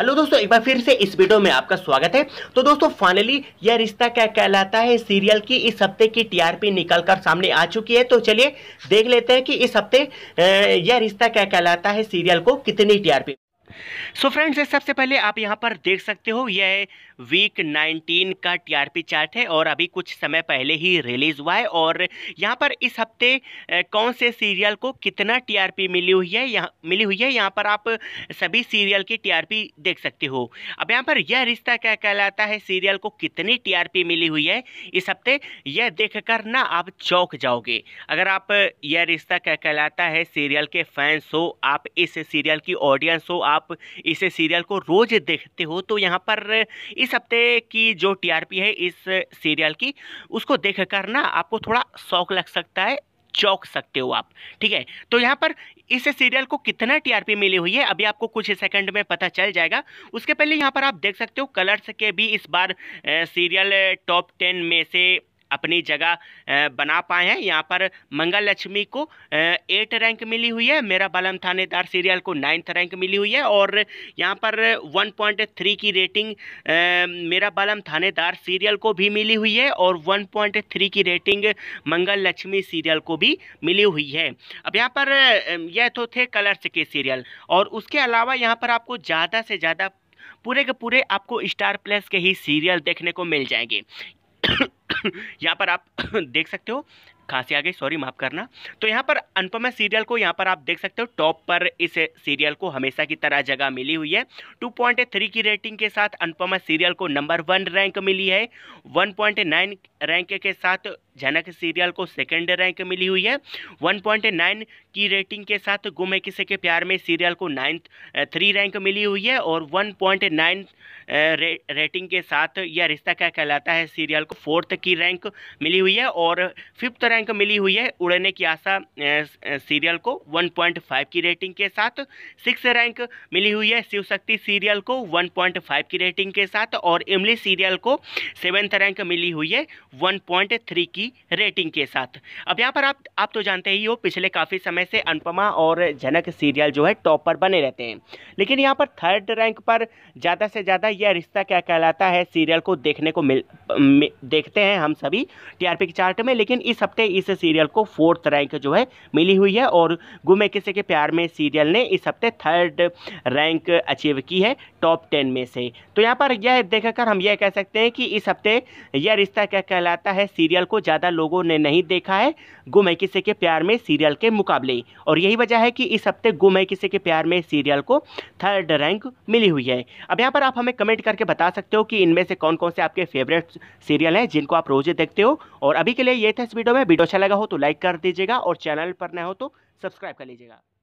hello दोस्तों एक बार फिर से इस वीडियो में आपका स्वागत है तो दोस्तों फाइनली यह रिश्ता क्या कहलाता है सीरियल की इस हफ्ते की टीआरपी निकलकर सामने आ चुकी है तो चलिए देख लेते हैं कि इस हफ्ते यह रिश्ता क्या कहलाता है सीरियल को कितनी टीआरपी सो फ्रेंड्स सबसे पहले आप यहाँ पर देख सकते हो यह वीक 19 का टीआरपी चार्ट है और अभी कुछ समय पहले ही रिलीज हुआ है और यहाँ पर इस हफ्ते कौन से सीरियल को कितना टीआरपी मिली हुई है यहाँ मिली हुई है यहाँ पर आप सभी सीरियल की टीआरपी देख सकते हो अब यहाँ पर यह रिश्ता क्या कहलाता है सीरियल को कितनी टीआरपी मिली हुई है इस हफ्ते यह देखकर ना आप चौक जाओगे अगर आप यह रिश्ता क्या कहलाता है सीरियल के फैंस हो आप इस सीरियल की ऑडियंस हो आप इस सीरियल को रोज देखते हो तो यहाँ पर इस इस हफ्ते की जो टीआरपी है इस सीरियल की उसको देखकर ना आपको थोड़ा शौक लग सकता है चौक सकते हो आप ठीक है तो यहाँ पर इस सीरियल को कितना टीआरपी मिली हुई है अभी आपको कुछ सेकंड में पता चल जाएगा उसके पहले यहाँ पर आप देख सकते हो कलर्स के भी इस बार सीरियल टॉप टेन में से अपनी जगह बना पाए हैं यहाँ पर मंगल लक्ष्मी को एट रैंक मिली हुई है मेरा बालम थानेदार सीरियल को नाइन्थ रैंक मिली हुई है और यहाँ पर 1.3 की रेटिंग मेरा बालम थानेदार सीरियल को भी मिली हुई है और 1.3 की रेटिंग मंगल लक्ष्मी सीरियल को भी मिली हुई है अब यहाँ पर यह तो थे कलर्स के सीरियल और उसके अलावा यहाँ पर आपको ज़्यादा से ज़्यादा पूरे के पूरे आपको स्टार प्लस के ही सीरियल देखने को मिल जाएंगे यहाँ पर आप देख सकते हो खांसी आ गई सॉरी माफ़ करना तो यहाँ पर अनुपमा सीरियल को यहाँ पर आप देख सकते हो टॉप पर इस सीरियल को हमेशा की तरह जगह मिली हुई है 2.3 की रेटिंग के साथ अनुपमा सीरियल को नंबर वन रैंक मिली है 1.9 रैंक के साथ झनक सीरियल को सेकंड रैंक मिली हुई है 1.9 की रेटिंग के साथ गुम है किसे के प्यार में सीरियल को नाइन्थ थ्री रैंक मिली हुई है और वन पॉइंट नाइन रे, रेटिंग के साथ यह रिश्ता क्या कहलाता है सीरियल को फोर्थ की रैंक मिली हुई है और फिफ्थ रैंक मिली हुई है उड़ने की आशा सीरियल को 1.5 की रेटिंग के साथ सिक्स रैंक मिली हुई है शिव शक्ति सीरियल को 1.5 की रेटिंग के साथ और इमली सीरियल को सेवेंथ रैंक मिली हुई है वन पॉइंट थ्री की रेटिंग के साथ अब यहाँ पर आप आप तो जानते ही हो पिछले काफ़ी समय से अनुपमा और जनक सीरियल जो है टॉप पर बने रहते हैं लेकिन यहाँ पर थर्ड रैंक पर ज़्यादा से ज़्यादा यह रिश्ता क्या कहलाता है सीरियल को देखने को मिल देखते हैं हम सभी टीआरपी के चार्ट में लेकिन इस हफ्ते इस सीरियल को फोर्थ रैंक जो है मिली हुई है और गुमे किसी के प्यार में सीरियल ने इस हफ्ते थर्ड रैंक अचीव की है टॉप टेन में से तो यहाँ पर यह देखकर हम यह कह सकते हैं कि इस हफ्ते यह रिश्ता क्या कहलाता है सीरियल को ज़्यादा लोगों ने नहीं देखा है गुमे किसी के प्यार में सीरियल के मुकाबले आई और यही वजह है कि इस हफ्ते गुम है किसी के प्यार में सीरियल को थर्ड रैंक मिली हुई है अब यहाँ पर आप हमें कमेंट करके बता सकते हो कि इनमें से कौन कौन से आपके फेवरेट सीरियल हैं जिनको आप रोजे देखते हो और अभी के लिए ये था इस वीडियो में वीडियो अच्छा लगा हो तो लाइक कर दीजिएगा और चैनल पर न हो तो सब्सक्राइब कर लीजिएगा